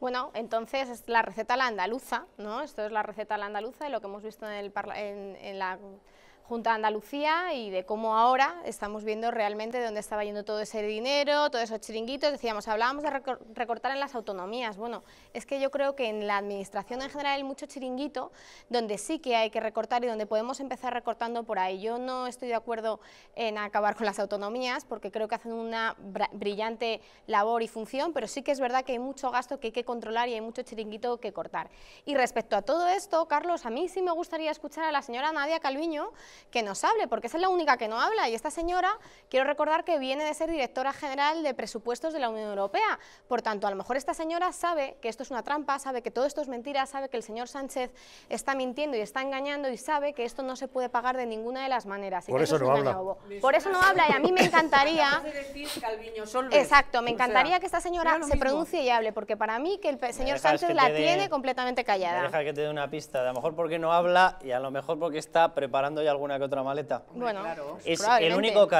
Bueno, entonces es la receta la andaluza, ¿no? Esto es la receta la andaluza y lo que hemos visto en, el en la Junta de Andalucía y de cómo ahora estamos viendo realmente de dónde estaba yendo todo ese dinero, todos esos chiringuitos. Decíamos, hablábamos de recortar en las autonomías. Bueno, es que yo creo que en la administración en general hay mucho chiringuito donde sí que hay que recortar y donde podemos empezar recortando por ahí. Yo no estoy de acuerdo en acabar con las autonomías porque creo que hacen una brillante labor y función, pero sí que es verdad que hay mucho gasto que hay que controlar y hay mucho chiringuito que cortar. Y respecto a todo esto, Carlos, a mí sí me gustaría escuchar a la señora Nadia Calviño, que nos hable, porque esa es la única que no habla. Y esta señora, quiero recordar que viene de ser directora general de presupuestos de la Unión Europea. Por tanto, a lo mejor esta señora sabe que esto es una trampa, sabe que todo esto es mentira, sabe que el señor Sánchez está mintiendo y está engañando y sabe que esto no se puede pagar de ninguna de las maneras. Por eso, no habla. Por eso no habla y a mí me encantaría... Exacto, me encantaría que esta señora se pronuncie y hable, porque para mí que el señor Sánchez la tiene completamente callada. deja que te dé una pista, a lo mejor porque no habla y a lo mejor porque está preparando ya alguna que otra maleta? Bueno, claro. es el único